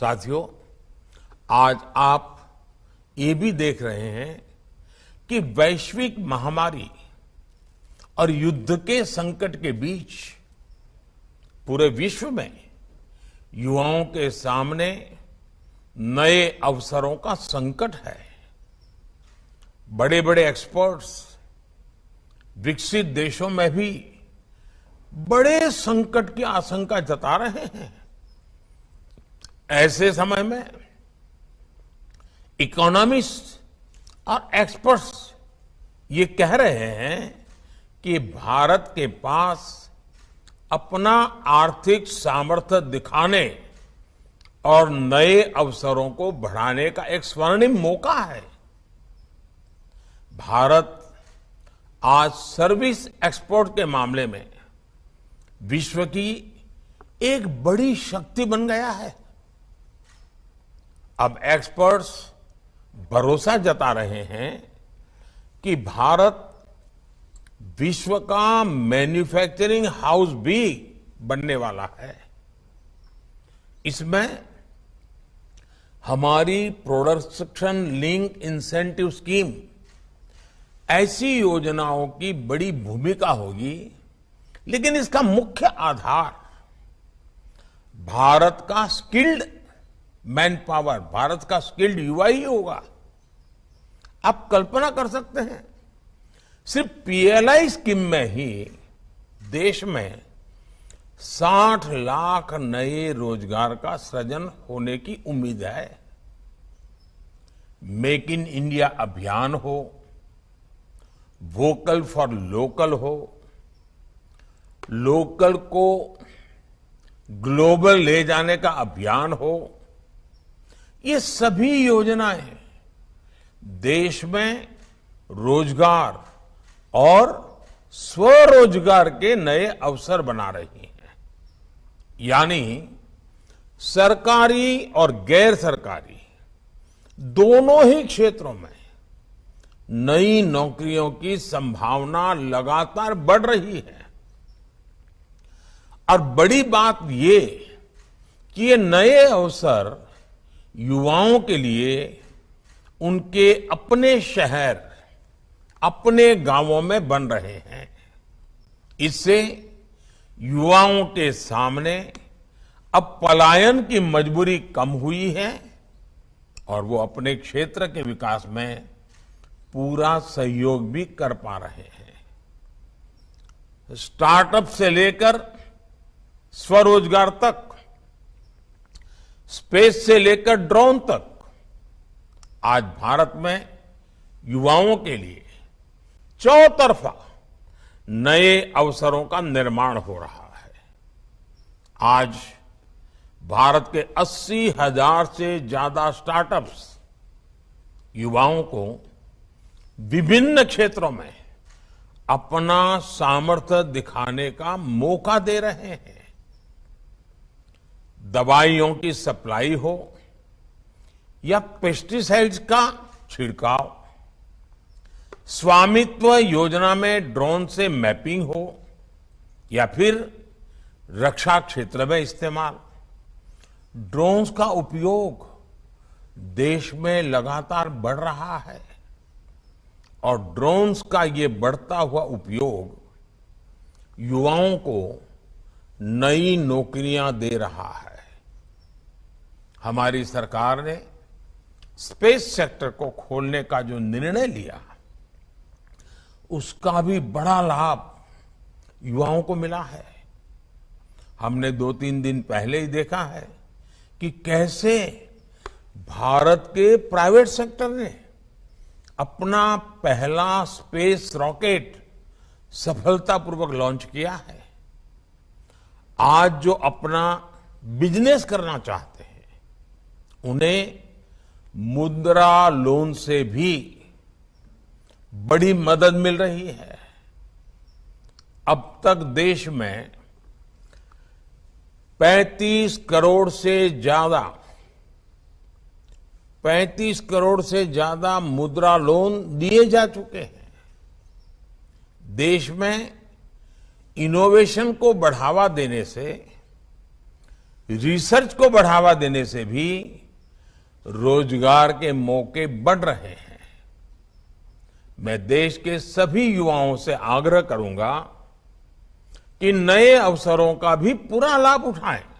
साथियों आज आप ये भी देख रहे हैं कि वैश्विक महामारी और युद्ध के संकट के बीच पूरे विश्व में युवाओं के सामने नए अवसरों का संकट है बड़े बड़े एक्सपर्ट्स विकसित देशों में भी बड़े संकट की आशंका जता रहे हैं ऐसे समय में इकोनॉमिस्ट और एक्सपर्ट्स ये कह रहे हैं कि भारत के पास अपना आर्थिक सामर्थ्य दिखाने और नए अवसरों को बढ़ाने का एक स्वर्णिम मौका है भारत आज सर्विस एक्सपोर्ट के मामले में विश्व की एक बड़ी शक्ति बन गया है अब एक्सपर्ट्स भरोसा जता रहे हैं कि भारत विश्व का मैन्युफैक्चरिंग हाउस भी बनने वाला है इसमें हमारी प्रोडक्शन लिंक इंसेंटिव स्कीम ऐसी योजनाओं की बड़ी भूमिका होगी लेकिन इसका मुख्य आधार भारत का स्किल्ड मैन पावर भारत का स्किल्ड युवा ही होगा आप कल्पना कर सकते हैं सिर्फ पीएलआई स्कीम में ही देश में 60 लाख नए रोजगार का सृजन होने की उम्मीद है मेक इन इंडिया अभियान हो वोकल फॉर लोकल हो लोकल को ग्लोबल ले जाने का अभियान हो ये सभी योजनाएं देश में रोजगार और स्वरोजगार के नए अवसर बना रही हैं यानी सरकारी और गैर सरकारी दोनों ही क्षेत्रों में नई नौकरियों की संभावना लगातार बढ़ रही है और बड़ी बात ये कि ये नए अवसर युवाओं के लिए उनके अपने शहर अपने गांवों में बन रहे हैं इससे युवाओं के सामने अब पलायन की मजबूरी कम हुई है और वो अपने क्षेत्र के विकास में पूरा सहयोग भी कर पा रहे हैं स्टार्टअप से लेकर स्वरोजगार तक स्पेस से लेकर ड्रोन तक आज भारत में युवाओं के लिए चौतरफा नए अवसरों का निर्माण हो रहा है आज भारत के अस्सी हजार से ज्यादा स्टार्टअप्स युवाओं को विभिन्न क्षेत्रों में अपना सामर्थ्य दिखाने का मौका दे रहे हैं दवाइयों की सप्लाई हो या पेस्टिसाइड्स का छिड़काव स्वामित्व योजना में ड्रोन से मैपिंग हो या फिर रक्षा क्षेत्र में इस्तेमाल ड्रोन्स का उपयोग देश में लगातार बढ़ रहा है और ड्रोन्स का ये बढ़ता हुआ उपयोग युवाओं को नई नौकरियां दे रहा है हमारी सरकार ने स्पेस सेक्टर को खोलने का जो निर्णय लिया उसका भी बड़ा लाभ युवाओं को मिला है हमने दो तीन दिन पहले ही देखा है कि कैसे भारत के प्राइवेट सेक्टर ने अपना पहला स्पेस रॉकेट सफलतापूर्वक लॉन्च किया है आज जो अपना बिजनेस करना चाहते हैं उन्हें मुद्रा लोन से भी बड़ी मदद मिल रही है अब तक देश में 35 करोड़ से ज्यादा 35 करोड़ से ज्यादा मुद्रा लोन दिए जा चुके हैं देश में इनोवेशन को बढ़ावा देने से रिसर्च को बढ़ावा देने से भी रोजगार के मौके बढ़ रहे हैं मैं देश के सभी युवाओं से आग्रह करूंगा कि नए अवसरों का भी पूरा लाभ उठाएं